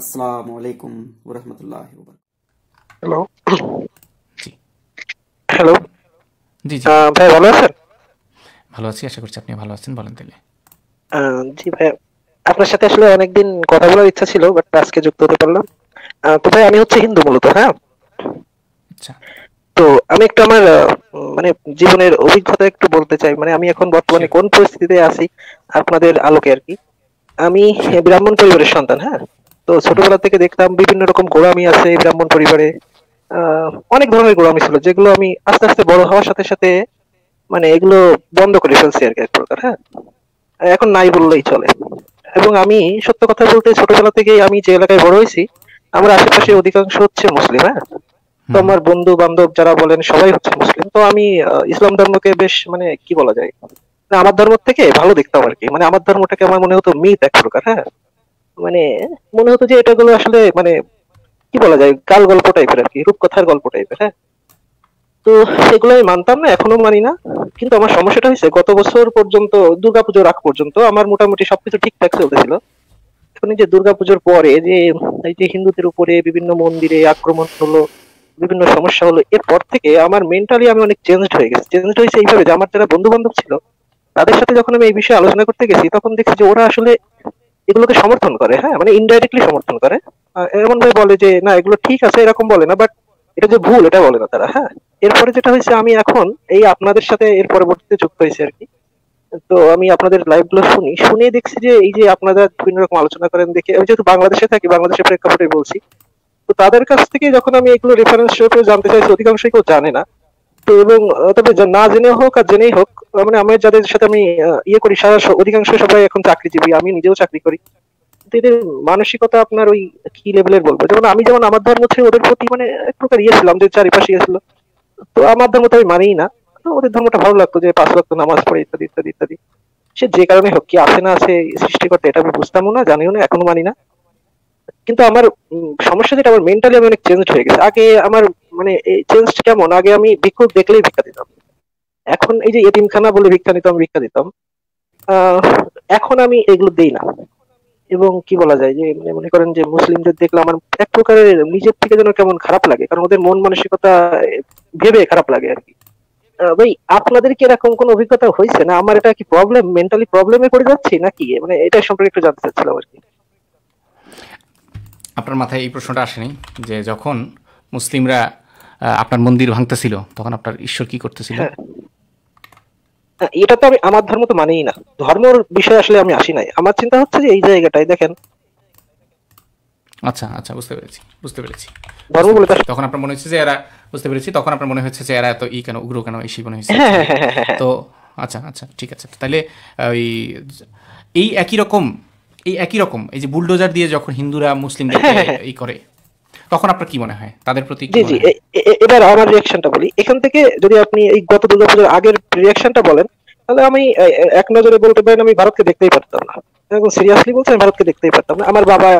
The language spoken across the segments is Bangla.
আসসালামু আলাইকুম রহমতুল্লাহ হ্যালো জি হ্যালো জি জি ভাই ভালো আছেন ভালো আছি আশা করছি আপনি ভালো আছেন বলেন তাহলে জি ভাই আপনার সাথে আসলে অনেকদিন কথা বলার ইচ্ছা ছিল বাট আজকে যুক্ত হতে পারলাম তো ভাই আমি হচ্ছে হিন্দু মূলত হ্যাঁ আচ্ছা তো আমি একটু আমার মানে জীবনের অভিজ্ঞতা একটু বলতে চাই মানে আমি এখন বর্তমানে আচ্ছা। কোন পরিস্থিতিতে আছি আপনাদের আলোকে আর কি আমি ব্রাহ্মণ পরিবারের সন্তান হ্যাঁ তো ছোটবেলা থেকে দেখতাম বিভিন্ন রকম গোড়ামি আছে ব্রাহ্মণ পরিবারে অনেক ধরনের গোড়ামি ছিল যেগুলো আমি আস্তে আস্তে বড় হওয়ার সাথে সাথে মানে এগুলো বন্ধ করে ফেলছি আর কি এক প্রকার হ্যাঁ এখন নাই বললেই চলে এবং আমি সত্য কথা বলতে ছোটবেলা থেকে আমি যে এলাকায় বড় হয়েছি আমার আশেপাশে অধিকাংশ হচ্ছে মুসলিম হ্যাঁ তো আমার বন্ধু বান্ধব যারা বলেন সবাই হচ্ছে মুসলিম তো আমি ইসলাম ধর্মকে বেশ মানে কি বলা যায় আমার ধর্ম থেকে ভালো দেখতাম আর কি মানে আমার ধর্মটাকে আমার মনে হতো মিথ এক প্রকার হ্যাঁ মানে মনে হতো যে এটা গুলো আসলে মানে কি বলা যায় কাল গল্প টাইপের আর কি রূপকথার গল্প টাইপের হ্যাঁ তো সেগুলো আমি মানতাম না এখনো মানি না কিন্তু আমার সমস্যাটা হয়েছে গত বছর পর্যন্ত দুর্গাপুজোর রাখ পর্যন্ত আমার মোটামুটি সবকিছু ঠিকঠাক চলতেছিল এখন যে দুর্গাপুজোর পরে যে এই যে হিন্দুদের উপরে বিভিন্ন মন্দিরে আক্রমণ হলো বিভিন্ন সমস্যা হলো এরপর থেকে আমার মেন্টালি আমি অনেক চেঞ্জ হয়ে গেছি চেঞ্জ হয়েছে এইভাবে যে আমার যারা বন্ধু বান্ধব ছিল তাদের সাথে যখন আমি এই বিষয়ে আলোচনা করতে গেছি তখন দেখছি যে ওরা আসলে এগুলোকে সমর্থন করে হ্যাঁ মানে ইনডাইরেক্টলি সমর্থন করে এমন ভাবে বলে যে না এগুলো ঠিক আছে এরকম বলে না বাট এটা যে ভুল এটা বলে না তারা হ্যাঁ এরপরে যেটা হয়েছে আমি এখন এই আপনাদের সাথে এর পরবর্তীতে যুক্ত হয়েছি আর কি তো আমি আপনাদের লাইভ গুলো শুনি শুনে দেখছি যে এই যে আপনারা বিভিন্ন রকম আলোচনা করেন দেখে আমি যেহেতু বাংলাদেশে থাকি বাংলাদেশের প্রেক্ষাপটে বলছি তো তাদের কাছ থেকে যখন আমি এগুলো রেফারেন্স হিসেবে জানতে চাইছি অধিকাংশই কেউ জানে না তো এবং তবে না জেনে হোক আর জেনেই হোক মানে আমি যাদের সাথে আমি ইয়ে করি সারা অধিকাংশ সবাই এখন চাকরিজীবী আমি নিজেও চাকরি করি এদের মানসিকতা আপনার ওই কি লেভেলের বলবো যেমন আমি যেমন আমার ধর্ম ছিল ওদের প্রতি মানে এক প্রকার ইয়ে ছিলাম যে চারিপাশে গেছিল ইয়ে তো আমার ধর্ম তো আমি মানেই না ওদের ধর্মটা ভালো লাগতো যে পাঁচ লক্ষ নামাজ পড়ে ইত্যাদি ইত্যাদি ইত্যাদি সে যে কারণে হোক কি আছে না আছে সৃষ্টিকর্তা এটা আমি বুঝতামও না জানিও না এখনো মানি না কিন্তু আমার সমস্যা যেটা আমার মেন্টালি আমি অনেক চেঞ্জ হয়ে গেছে আগে আমার মানে এই চেঞ্জ কেমন আগে আমি ভিক্ষু দেখলেই ভিক্ষা দিতাম এখন এই যে এতিমখানা বলে ভিক্ষা নিতাম ভিক্ষা দিতাম এখন আমি এগুলো দেই না এবং কি বলা যায় যে মানে মনে করেন যে মুসলিমদের দেখলে আমার এক প্রকারের নিজের থেকে যেন কেমন খারাপ লাগে কারণ ওদের মন মানসিকতা ভেবে খারাপ লাগে আর কি ভাই আপনাদের কি এরকম কোনো অভিজ্ঞতা হয়েছে না আমার এটা কি প্রবলেম মেন্টালি প্রবলেমে পড়ে যাচ্ছি নাকি মানে এটা সম্পর্কে একটু জানতে চাচ্ছিলাম আর কি আপনার মাথায় এই প্রশ্নটা আসেনি যে যখন মুসলিমরা আপনার মন্দির ভাঙতেছিল তখন আপনার ঈশ্বর কি করতেছিল হ্যাঁ। হ্যাঁ, এটা তো আমি আমার ধর্ম তো মানেই না ধর্মের বিষয়ে আসলে আমি আসি নাই আমার চিন্তা হচ্ছে যে এই জায়গাটাই দেখেন আচ্ছা আচ্ছা বুঝতে পেরেছি বুঝতে পেরেছি ধর্ম বলে তখন আপনার মনে হচ্ছে যে এরা বুঝতে পেরেছি তখন আপনার মনে হচ্ছে যে এরা এত ই কেন উগ্র কেন এই মনে হয়েছে হ্যাঁ, তো আচ্ছা আচ্ছা ঠিক আছে তাহলে ওই এই একই রকম এই একই রকম এই যে বুলডোজার দিয়ে যখন হিন্দুরা মুসলিমদের ই করে তখন আপনার কি মনে হয় তাদের প্রতি জি জি এবার আমার রিয়াকশনটা বলি এখান থেকে যদি আপনি এই গত দুর্গাপূজার আগের রিয়াকশনটা বলেন তাহলে আমি এক নজরে বলতে পারেন আমি ভারতকে দেখতেই পারতাম না একদম সিরিয়াসলি বলছি আমি ভারতকে দেখতেই পারতাম না আমার বাবা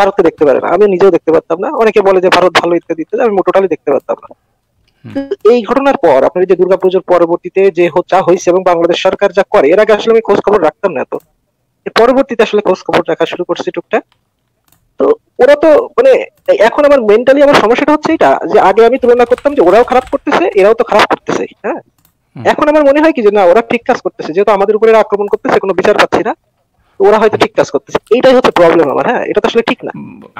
ভারতকে দেখতে পারে না আমি নিজেও দেখতে পারতাম না অনেকে বলে যে ভারত ভালো ইত্যাদি ইত্যাদি আমি টোটালি দেখতে পারতাম না এই ঘটনার পর আপনার যে দুর্গাপুজোর পরবর্তীতে যে যা হয়েছে এবং বাংলাদেশ সরকার যা করে এর আগে আসলে আমি খোঁজ খবর রাখতাম না তো পরবর্তীতে আসলে খোঁজ খবর রাখা শুরু করছি টুকটাক তো ওরা তো মানে এখন আমার মেন্টালি আমার সমস্যাটা হচ্ছে এটা যে আগে আমি তুলনা করতাম যে ওরাও খারাপ করতেছে এরাও তো খারাপ করতেছে হ্যাঁ এখন আমার মনে হয় কি যে না ওরা ঠিক কাজ করতেছে যেহেতু আমাদের উপরে আক্রমণ করতেছে কোনো বিচার পাচ্ছি না ওরা হয়তো ঠিক কাজ করতেছে এইটাই হচ্ছে প্রবলেম আমার হ্যাঁ এটা তো আসলে ঠিক না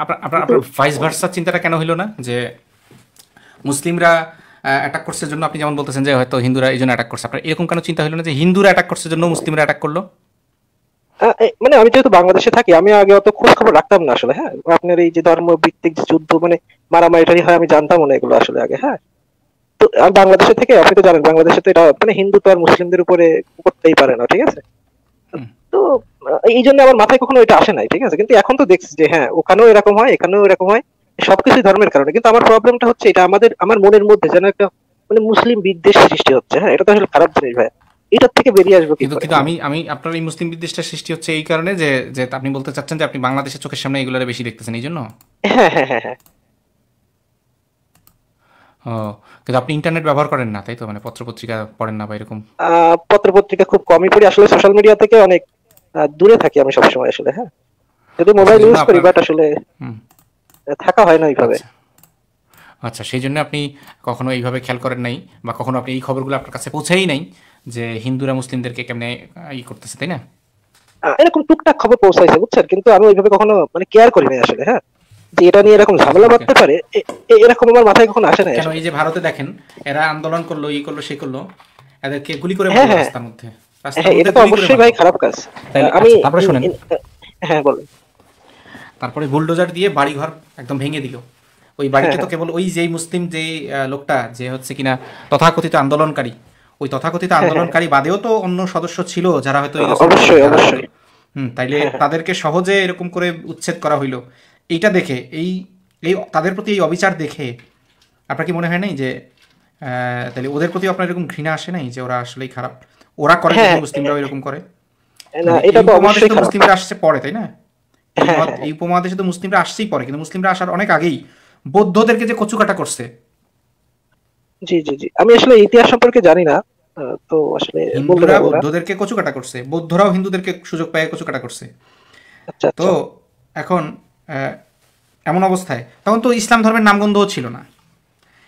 আপনার আপনার ভাইস ভার্সা চিন্তাটা কেন হলো না যে মুসলিমরা অ্যাটাক করছে জন্য আপনি যেমন বলতেছেন যে হয়তো হিন্দুরা এই জন্য অ্যাটাক করছে আপনার এরকম কেন চিন্তা হলো না যে হিন্দুরা অ্যাটাক করছে জন্য মুসলিমরা অ্যাটাক করলো মানে আমি যেহেতু বাংলাদেশে থাকি আমি আগে অত খোঁজ খবর রাখতাম না আসলে হ্যাঁ আপনার এই যে ধর্ম ভিত্তিক যুদ্ধ মানে মারামারি হয় আমি জানতাম না এগুলো আসলে আগে হ্যাঁ তো বাংলাদেশে থেকে আপনি তো জানেন বাংলাদেশে তো এটা মানে হিন্দু তো আর মুসলিমদের উপরে করতেই পারে না ঠিক আছে তো এই জন্য আমার মাথায় কখনো এটা আসে নাই ঠিক আছে কিন্তু এখন তো দেখছি যে হ্যাঁ ওখানেও এরকম হয় এখানেও এরকম হয় সবকিছু ধর্মের কারণে কিন্তু আমার প্রবলেমটা হচ্ছে এটা আমাদের আমার মনের মধ্যে যেন একটা মানে মুসলিম বিদ্বেষ সৃষ্টি হচ্ছে হ্যাঁ এটা তো আসলে খারাপ জিনিস ভাই এটার থেকে বেরিয়ে আসবো কিন্তু কিন্তু আমি আমি আপনার এই মুসলিম বিদ্বেষটা সৃষ্টি হচ্ছে এই কারণে যে যে আপনি বলতে চাচ্ছেন যে আপনি বাংলাদেশের চোখের সামনে এগুলোর বেশি দেখতেছেন এই জন্য হ্যাঁ হ্যাঁ হ্যাঁ, হ্যাঁ। কিন্তু আপনি ইন্টারনেট ব্যবহার করেন না তাই তো মানে পত্র পত্রিকা পড়েন না বা এরকম পত্র পত্রিকা খুব কমই পড়ি আসলে সোশ্যাল মিডিয়া থেকে অনেক দূরে থাকি আমি সব সময় আসলে হ্যাঁ যদি মোবাইল আচ্ছা, ইউজ করি বাট আসলে থাকা হয় না এইভাবে আচ্ছা।, আচ্ছা সেই জন্য আপনি কখনো এইভাবে খেয়াল করেন নাই বা কখনো আপনি এই খবরগুলো আপনার কাছে পৌঁছেই নাই যে হিন্দুরা মুসলিমদেরকে কেমনে ই করতেছে তাই না এরকম টুকটাক খবর পৌঁছাইছে বুঝছেন কিন্তু আমি ওইভাবে কখনো মানে কেয়ার করি নাই আসলে হ্যাঁ যে এটা নিয়ে এরকম ঝামেলা পারে এরকম আমার মাথায় কখনো আসে এই যে ভারতে দেখেন এরা আন্দোলন করলো ই করলো সে করলো এদেরকে গুলি করে হ্যাঁ, হ্যাঁ। রাস্তার মধ্যে হ্যাঁ, এটা তো অবশ্যই ভাই খারাপ কাজ আমি আচ্ছা, তারপরে শুনেন হ্যাঁ বলেন তারপরে বুলডোজার দিয়ে বাড়ি ঘর একদম ভেঙে দিল ওই বাড়িতে তো কেবল ওই যেই মুসলিম যেই লোকটা যে হচ্ছে কিনা তথাকথিত আন্দোলনকারী ওই তথাকথিত হ্যাঁ, হ্যাঁ। আন্দোলনকারী বাদেও তো অন্য সদস্য ছিল যারা হয়তো অবশ্যই অবশ্যই তাইলে হ্যাঁ, তাদেরকে সহজে এরকম করে উচ্ছেদ করা হইল এইটা দেখে এই এই তাদের প্রতি এই অবিচার দেখে আপনার কি মনে হয় নাই যে তাহলে ওদের প্রতি আপনার এরকম ঘৃণা আসে নাই যে ওরা আসলেই খারাপ ওরা করে মুসলিমরাও এরকম করে মুসলিমরা আসছে পরে তাই না এই উপমহাদেশে তো মুসলিমরা আসছেই পরে কিন্তু মুসলিমরা আসার অনেক আগেই বৌদ্ধদেরকে যে কচুকাটা করছে জি জি জি আমি আসলে ইতিহাস সম্পর্কে জানি না তো আসলে হিন্দুরা বৌদ্ধদেরকে করছে বৌদ্ধরাও হিন্দুদেরকে সুযোগ পায় করছে আচ্ছা, আচ্ছা। তো এখন এমন অবস্থায় তখন তো ইসলাম ধর্মের নামগন্ধও ছিল না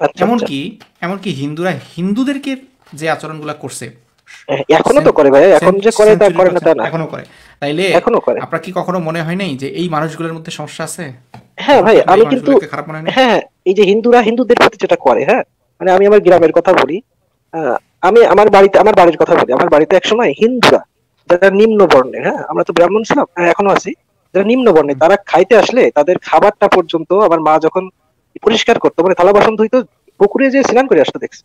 আচ্ছা, এমনকি এমনকি হিন্দুরা হিন্দুদেরকে যে আচরণগুলো করছে হ্যাঁ, হ্যাঁ, এখনো তো করে ভাই এখন যে করে তা করে না তা না এখনো করে তাইলে এখনো করে আপনার কি কখনো মনে হয় নাই যে এই মানুষগুলোর মধ্যে সমস্যা আছে হ্যাঁ ভাই আমি কিন্তু খারাপ মনে হ্যাঁ, হ্যাঁ এই যে হিন্দুরা হিন্দুদের প্রতি যেটা করে হ্যাঁ মানে আমি আমার গ্রামের কথা বলি আমি আমার বাড়িতে আমার বাড়ির কথা বলি আমার বাড়িতে একসময় হিন্দুরা যারা নিম্ন বর্ণের হ্যাঁ আমরা তো ব্রাহ্মণ ছিলাম হ্যাঁ, এখনো আছি যারা নিম্ন বর্ণের তারা খাইতে আসলে তাদের খাবারটা পর্যন্ত আমার মা যখন পরিষ্কার করতো মানে থালা বাসন ধুইতো পুকুরে যে স্নান করে আসতো দেখছি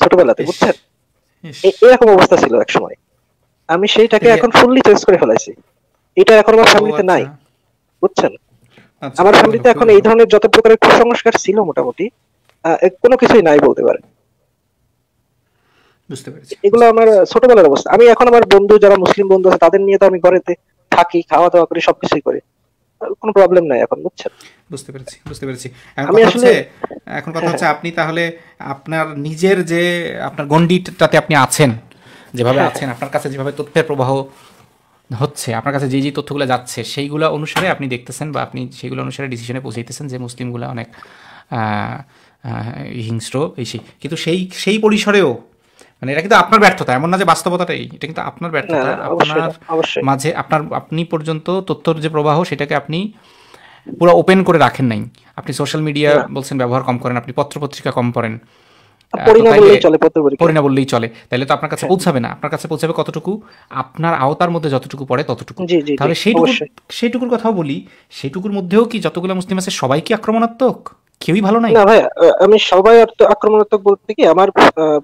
ছোটবেলাতে বুঝছেন এরকম অবস্থা ছিল এক সময় আমি সেইটাকে এখন ফুললি চেঞ্জ করে ফেলাইছি এটা এখন আমার ফ্যামিলিতে নাই আচ্ছা। বুঝছেন আচ্ছা, আমার ফ্যামিলিতে এখন এই ধরনের যত প্রকারের কুসংস্কার ছিল মোটামুটি কোনো কিছুই নাই বলতে পারে এগুলো আমার ছোটবেলার অবস্থা আমি এখন আমার বন্ধু যারা মুসলিম বন্ধু আছে তাদের নিয়ে তো আমি ঘরেতে থাকি খাওয়া দাওয়া করি সবকিছুই করি কোনো প্রবলেম নাই এখন বুঝছেন বুঝতে পেরেছি বুঝতে পেরেছি আমি আসলে এখন কথা হচ্ছে আপনি তাহলে আপনার নিজের যে আপনার গন্ডিটাতে আপনি আছেন যেভাবে হ্যাঁ। আছেন আপনার কাছে যেভাবে তথ্যের প্রবাহ হচ্ছে আপনার কাছে যে যে তথ্যগুলো যাচ্ছে সেইগুলো অনুসারে আপনি দেখতেছেন বা আপনি সেইগুলো অনুসারে ডিসিশনে পৌঁছাইতেছেন যে মুসলিমগুলো অনেক হিংস্র এই সেই কিন্তু সেই সেই পরিসরেও মানে এটা কিন্তু আপনার ব্যর্থতা এমন না যে বাস্তবতাটা এই এটা কিন্তু আপনার ব্যর্থতা আপনার মাঝে আপনার আপনি পর্যন্ত তথ্যর যে প্রবাহ সেটাকে আপনি পুরো ওপেন করে রাখেন নাই আপনি সোশ্যাল মিডিয়া বলছেন ব্যবহার কম করেন আপনি পত্রপত্রিকা কম করেন পরিণা বললেই চলে তাহলে তো আপনার কাছে হ্যাঁ। পৌঁছাবে না আপনার কাছে পৌঁছাবে কতটুকু আপনার আওতার মধ্যে যতটুকু পড়ে ততটুকু তাহলে সেইটুকু সেইটুকুর কথাও বলি সেইটুকুর মধ্যেও কি যতগুলো মুসলিম আছে সবাই কি আক্রমণাত্মক কেউই ভালো নাই না ভাই আমি সবাই আক্রমণাত্মক বলতে কি আমার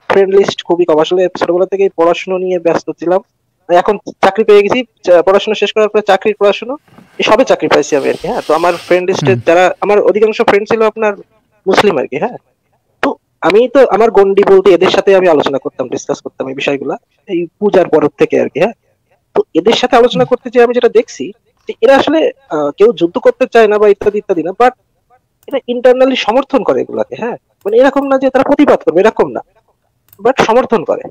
ফ্রেন্ড লিস্ট খুবই কম আসলে ছোটবেলা থেকেই পড়াশোনা নিয়ে ব্যস্ত ছিলাম এখন চাকরি পেয়ে গেছি পড়াশোনা শেষ করার পরে চাকরির পড়াশোনা সবে চাকরি পাইছি আমি আর কি হ্যাঁ তো আমার ফ্রেন্ড লিস্টে যারা আমার অধিকাংশ ফ্রেন্ড ছিল আপনার মুসলিম আর কি হ্যাঁ তো আমি তো আমার গন্ডি বলতে এদের সাথে আমি আলোচনা করতাম ডিসকাস করতাম এই বিষয়গুলা এই পূজার পর থেকে আর কি হ্যাঁ তো এদের সাথে আলোচনা করতে যে আমি যেটা দেখছি এরা আসলে কেউ যুদ্ধ করতে চায় না বা ইত্যাদি ইত্যাদি না বাট এটা ইন্টারনালি সমর্থন করে এগুলাকে হ্যাঁ মানে এরকম না যে তারা প্রতিবাদ করবে এরকম না বাট সমর্থন করে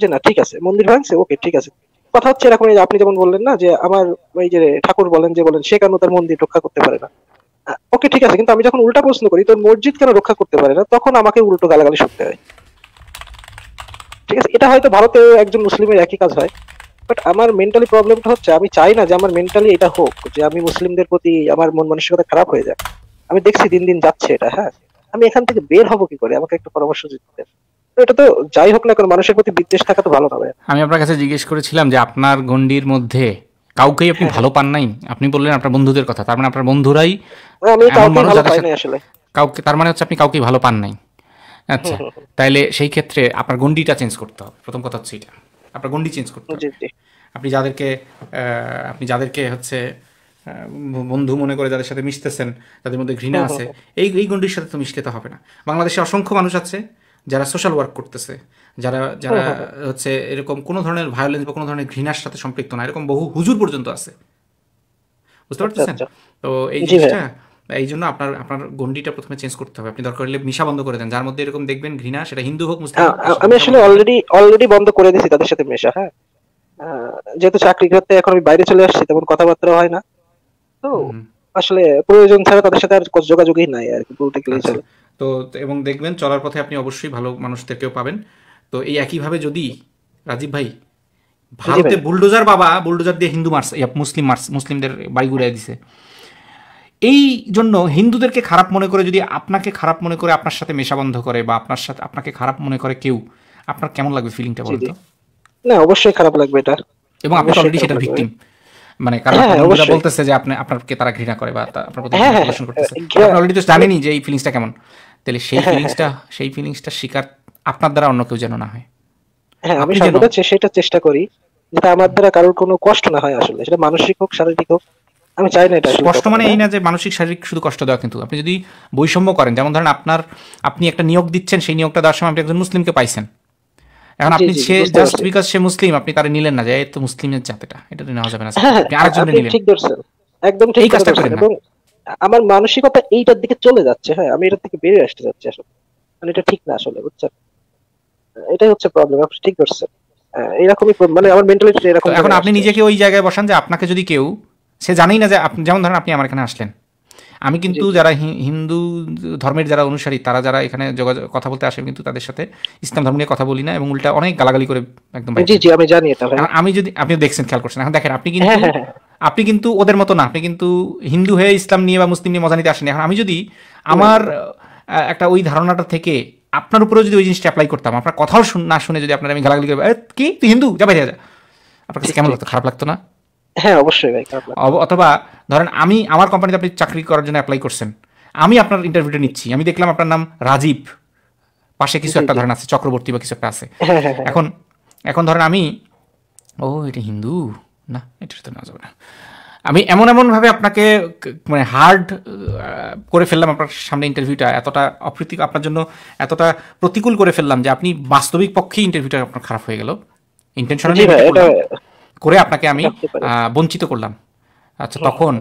যে না ঠিক আছে মন্দির ভাঙছে ওকে ঠিক আছে কথা হচ্ছে এরকম আপনি যেমন বললেন না যে আমার ওই যে ঠাকুর বলেন যে বলেন সে কেন তার মন্দির রক্ষা করতে পারে না ওকে হ্যাঁ, ঠিক আছে কিন্তু আমি যখন উল্টা প্রশ্ন করি তোর মসজিদ কেন রক্ষা করতে পারে না তখন আমাকে উল্টো গালাগালি শুনতে হয় ঠিক আছে এটা হয়তো ভারতে একজন মুসলিমের একই কাজ হয় বাট আমার মেন্টালি প্রবলেমটা হচ্ছে আমি চাই না যে আমার মেন্টালি এটা হোক যে আমি মুসলিমদের প্রতি আমার মন মানসিকতা খারাপ হয়ে যায় আমি দেখছি দিন দিন যাচ্ছে এটা হ্যাঁ আমি এখান থেকে বের হবো কি করে আমাকে একটু পরামর্শ দিতে এটা তো যাই হোক না মানুষের প্রতি বিদ্বেষ থাকা তো ভালো হবে আমি আপনার কাছে জিজ্ঞেস করেছিলাম যে আপনার মধ্যে কাউকেই আপনি হ্যাঁ। ভালো পান নাই আপনি বললেন আপনার বন্ধুদের কথা তার মানে আপনার বন্ধুরাই আমি কাউকে ভালো পাই নাই আসলে কাউকে তার মানে হচ্ছে আপনি ভালো পান নাই আচ্ছা তাইলে সেই ক্ষেত্রে আপনার গন্ডিটা চেঞ্জ করতে হবে প্রথম কথা হচ্ছে এটা আপনার গন্ডি চেঞ্জ করতে হবে আপনি যাদেরকে আপনি যাদেরকে হচ্ছে হ্যাঁ, বন্ধু মনে করে যাদের সাথে মিশতেছেন তাদের মধ্যে ঘৃণা আছে এই এই গণ্ডির সাথে তো মিশলে তো হবে না বাংলাদেশে অসংখ্য মানুষ আছে যারা সোশ্যাল ওয়ার্ক করতেছে যারা যারা হচ্ছে এরকম কোনো ধরনের ভায়োলেন্স বা কোনো ধরনের ঘৃণার সাথে সম্পৃক্ত না এরকম বহু হুজুর পর্যন্ত আছে বুঝতে আচ্ছা, পারতেছেন আচ্ছা। তো এই জিনিসটা এই জন্য আপনার আপনার গন্ডিটা প্রথমে চেঞ্জ করতে হবে আপনি দরকার হলে মিশা বন্ধ করে দেন যার মধ্যে এরকম দেখবেন ঘৃণা সেটা হিন্দু হোক মুসলিম হ্যাঁ, আমি আসলে অলরেডি অলরেডি বন্ধ করে দিয়েছি তাদের সাথে মেশা হ্যাঁ যেহেতু চাকরি করতে এখন আমি বাইরে চলে আসছি তেমন কথাবার্তা হয় না তো আসলে প্রয়োজন ছাড়া তাদের সাথে আর কোনো যোগাযোগই নাই আর কি বলতে গেলে আচ্ছা। চলে তো এবং দেখবেন চলার পথে আপনি অবশ্যই ভালো মানুষদেরকেও পাবেন তো এই একইভাবে যদি রাজীব ভাই ভারতে বুলডোজার বাবা বুলডোজার দিয়ে হিন্দু মার্স মুসলিম মার্স মুসলিমদের বাড়ি ঘুরে দিছে এই জন্য হিন্দুদেরকে খারাপ মনে করে যদি আপনাকে খারাপ মনে করে আপনার সাথে মেশা বন্ধ করে বা আপনার সাথে আপনাকে খারাপ মনে করে কেউ আপনার কেমন লাগবে ফিলিংটা বলতো না অবশ্যই খারাপ লাগবে এটা এবং আপনি অলরেডি সেটা ভিকটিম মানে কারণ হ্যাঁ, বলতেছে যে আপনি আপনাকে তারা ঘৃণা করে বা আপনার প্রতি হ্যাঁ, হ্যাঁ, করতেছে আপনি অলরেডি তো জানেনই যে এই ফিলিংসটা কেমন তাহলে সেই ফিলিংসটা সেই ফিলিংসটা শিকার আপনার দ্বারা অন্য কেউ যেন না হয় আমি সর্বদা সেটা চেষ্টা করি যাতে আমার দ্বারা কারোর কোনো কষ্ট না হয় আসলে সেটা মানসিক হোক শারীরিক হোক আমি চাই না এটা কষ্ট মানে এই না যে মানসিক শারীরিক শুধু কষ্ট দেওয়া কিন্তু আপনি যদি বৈষম্য করেন যেমন ধরেন আপনার আপনি একটা নিয়োগ দিচ্ছেন সেই নিয়োগটা দেওয়ার সময় আপনি একজন মুসলিমকে পাইছেন এখন আপনি সে জাস্ট বিকজ সে মুসলিম আপনি তারে নিলেন না যে এই তো মুসলিমের জাতিটা এটা নেওয়া যাবে না হ্যাঁ, আপনি আরেকজন নিলেন ঠিক ধরছেন একদম ঠিক কথা করেন এবং আমার মানসিকতা এইটার দিকে চলে যাচ্ছে হ্যাঁ আমি এটা থেকে বেরিয়ে আসতে যাচ্ছি আসলে মানে এটা ঠিক না আসলে বুঝছেন এটাই হচ্ছে প্রবলেম আপনি ঠিক ধরছেন হ্যাঁ, এরকমই মানে আমার মেন্টালিটি এরকম এখন আপনি নিজেকে ওই জায়গায় বসান যে আপনাকে যদি কেউ সে জানেই না যে আপনি যেমন ধরেন আপনি আমার এখানে আসলেন আমি কিন্তু যারা হিন্দু ধর্মের যারা অনুসারী তারা যারা এখানে যোগাযোগ কথা বলতে আসে কিন্তু তাদের সাথে ইসলাম ধর্ম নিয়ে কথা বলি না এবং উল্টা অনেক গালাগালি করে একদম জি জি আমি জানি এটা আমি যদি আপনি দেখছেন খেয়াল করছেন এখন দেখেন আপনি হ্যাঁ, কিন্তু হ্যাঁ, হ্যাঁ। আপনি কিন্তু ওদের মতো না আপনি কিন্তু হিন্দু হয়ে ইসলাম নিয়ে বা মুসলিম নিয়ে মজা নিতে আসেন এখন আমি যদি আমার একটা ওই ধারণাটা থেকে আপনার উপরেও যদি ওই জিনিসটা অ্যাপ্লাই করতাম আপনার কথাও না শুনে যদি আপনার আমি গালাগালি করে কি তুই হিন্দু যা বাইরে যা আপনার কাছে কেমন লাগতো খারাপ লাগতো না হ্যাঁ অবশ্যই ভাই অথবা ধরেন আমি আমার কোম্পানিতে আপনি চাকরি করার জন্য অ্যাপ্লাই করছেন আমি আপনার ইন্টারভিউটা নিচ্ছি আমি দেখলাম আপনার নাম রাজীব পাশে কিছু একটা ধরেন আছে চক্রবর্তী বা কিছু একটা আছে হ্যাঁ, হ্যাঁ, হ্যাঁ। এখন এখন ধরেন আমি ও এটা হিন্দু না এটা তো নেওয়া যাবে না আমি এমন এমনভাবে আপনাকে মানে হার্ড করে ফেললাম আপনার সামনে ইন্টারভিউটা এতটা অপ্রীতি আপনার জন্য এতটা প্রতিকূল করে ফেললাম যে আপনি বাস্তবিক পক্ষে ইন্টারভিউটা আপনার খারাপ হয়ে গেল ইন্টেনশনালি করে আপনাকে আমি বঞ্চিত করলাম আচ্ছা তখন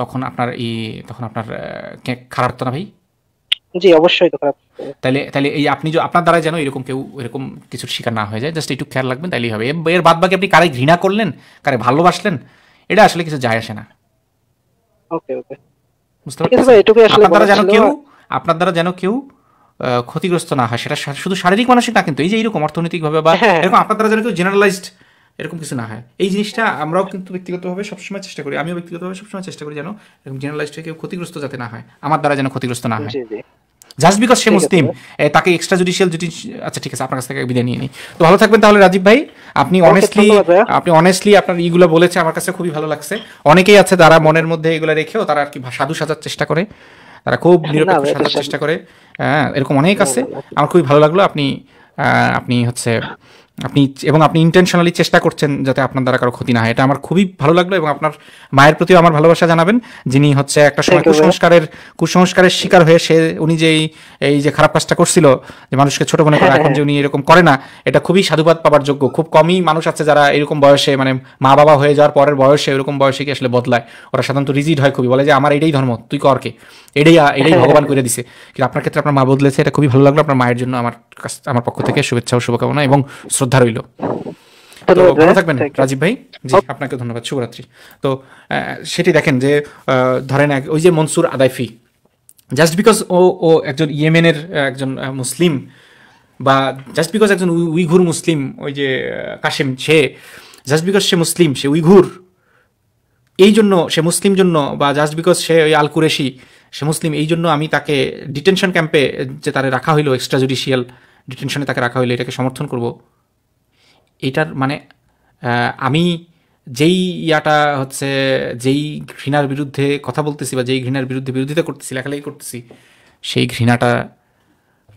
তখন আপনার ই তখন আপনার খারাপ তো না ভাই জি অবশ্যই তো খারাপ তাহলে তাহলে এই আপনি যে আপনার দ্বারা যেন এরকম কেউ এরকম কিছুর শিকার না হয়ে যায় জাস্ট একটু খেয়াল রাখবেন তাইলেই হবে এর বাদ বাকি আপনি কারে ঘৃণা করলেন কারে ভালোবাসলেন এটা আসলে কিছু যায় আসে না ওকে ওকে বুঝতে পারছেন আপনার দ্বারা যেন কেউ আপনার দ্বারা যেন কেউ ক্ষতিগ্রস্ত না হয় সেটা শুধু শারীরিক মানসিক না কিন্তু এই যে এরকম অর্থনৈতিকভাবে বা হ্যাঁ। এরকম আপনার দ্বারা যেন কেউ জেনারেলাইজড এরকম কিছু না হয় এই জিনিসটা আমরাও কিন্তু ব্যক্তিগতভাবে সবসময় চেষ্টা করি আমিও ব্যক্তিগতভাবে সবসময় চেষ্টা করি যেন এরকম জেনারেলাইজটা কেউ ক্ষতিগ্রস্ত যাতে না হয় আমার দ্বারা যেন ক্ষতিগ্রস্ত না হয় জাস্ট বিকজ সে মুসলিম তাকে এক্সট্রা জুডিশিয়াল যদি আচ্ছা ঠিক আছে আপনার কাছ থেকে বিদায় নিয়ে নিই তো ভালো থাকবেন তাহলে রাজীব ভাই আপনি অনেস্টলি আপনি অনেস্টলি আপনার ইগুলো বলেছে আমার কাছে খুবই ভালো লাগছে অনেকেই আছে তারা মনের মধ্যে এগুলো রেখেও তারা আর কি সাধু সাজার চেষ্টা করে তারা খুব নিরপেক্ষ সাজার চেষ্টা করে হ্যাঁ এরকম অনেক আছে আমার খুবই ভালো লাগলো আপনি আপনি হচ্ছে আপনি এবং আপনি ইন্টেনশনালি চেষ্টা করছেন যাতে আপনার দ্বারা কারো ক্ষতি না হয় এটা আমার খুবই ভালো লাগলো এবং আপনার মায়ের প্রতিও আমার ভালোবাসা জানাবেন যিনি হচ্ছে একটা সময় কুসংস্কারের কুসংস্কারের শিকার হয়ে সে উনি যে এই যে খারাপ কাজটা করছিল যে মানুষকে ছোট মনে করে হ্যাঁ, এখন হ্যাঁ। যে উনি এরকম করে না এটা খুবই সাধুবাদ পাবার যোগ্য খুব কমই মানুষ আছে যারা এরকম বয়সে মানে মা বাবা হয়ে যাওয়ার পরের বয়সে এরকম বয়সে কি আসলে বদলায় ওরা সাধারণত রিজিড হয় খুবই বলে যে আমার এটাই ধর্ম তুই করকে এটাই এটাই হ্যাঁ। ভগবান করে দিছে কিন্তু আপনার ক্ষেত্রে আপনার মা বদলেছে এটা খুবই ভালো লাগলো আপনার মায়ের জন্য আমার আমার পক্ষ থেকে শুভেচ্ছা ও শুভকামনা এবং শ্রদ্ধা উদ্ধার হইলো তো ভালো থাকবেন রাজীব ভাই জি আপনাকে ধন্যবাদ শুভরাত্রি তো সেটি দেখেন যে ধরেন ওই যে মনসুর আদাইফি জাস্ট বিকজ ও ও একজন ইয়েমেনের একজন মুসলিম বা জাস্ট বিকজ একজন উইঘুর মুসলিম ওই যে কাশিম সে জাস্ট বিকজ সে মুসলিম সে উইঘুর এই জন্য সে মুসলিম জন্য বা জাস্ট বিকজ সে ওই আল কুরেশি সে মুসলিম এই জন্য আমি তাকে ডিটেনশন ক্যাম্পে যে তারে রাখা হইলো এক্সট্রা জুডিশিয়াল ডিটেনশনে তাকে রাখা হইলো এটাকে সমর্থন করবো এটার মানে আমি যেই ইয়াটা হচ্ছে যেই ঘৃণার বিরুদ্ধে কথা বলতেছি বা যেই ঘৃণার বিরুদ্ধে বিরোধিতা করতেছি লেখালেখি করতেছি সেই ঘৃণাটা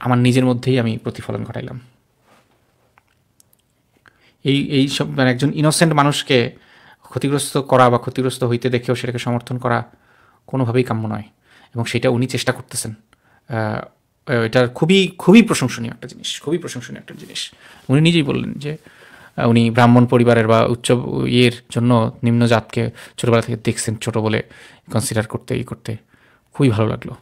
আমার নিজের মধ্যেই আমি প্রতিফলন ঘটাইলাম এই এই সব মানে একজন ইনোসেন্ট মানুষকে ক্ষতিগ্রস্ত করা বা ক্ষতিগ্রস্ত হইতে দেখেও সেটাকে সমর্থন করা কোনোভাবেই কাম্য নয় এবং সেটা উনি চেষ্টা করতেছেন এটার খুবই খুবই প্রশংসনীয় একটা জিনিস খুবই প্রশংসনীয় একটা জিনিস উনি নিজেই বললেন যে উনি ব্রাহ্মণ পরিবারের বা উচ্চ ইয়ের জন্য নিম্ন জাতকে ছোটোবেলা থেকে দেখছেন ছোটো বলে কনসিডার করতে ই করতে খুবই ভালো লাগলো